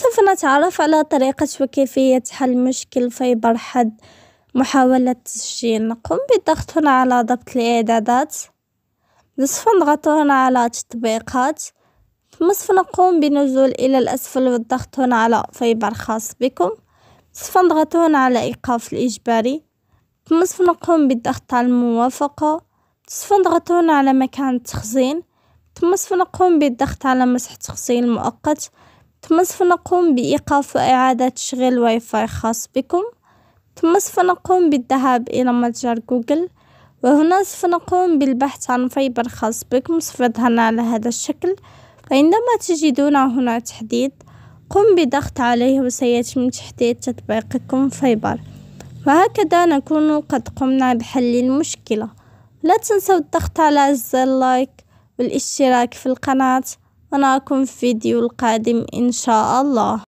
سوف نتعرف على طريقة وكيفية حل مشكل فيبر حد محاولة تسجيل نقوم بالضغط هنا على ضبط الإعدادات نصف نضغط هنا على تطبيقات ثم سوف نقوم بالنزول إلى الأسفل والضغط هنا على فيبر خاص بكم سوف نضغط هنا على إيقاف الإجباري ثم سوف نقوم بالضغط على الموافقة سوف نضغط هنا على مكان التخزين ثم سوف نقوم بالضغط على مسح تخزين مؤقت ثم سوف نقوم بإيقاف وإعادة تشغيل واي فاي خاص بكم ثم سوف نقوم بالذهاب إلى متجر جوجل وهنا سوف نقوم بالبحث عن فايبر خاص بكم سوف يظهرنا على هذا الشكل وعندما تجدون هنا تحديد قم بضغط عليه وسيتم تحديد تطبيقكم فايبر وهكذا نكون قد قمنا بحل المشكلة لا تنسوا الضغط على زر اللايك والاشتراك في القناة ونراكم في الفيديو القادم إن شاء الله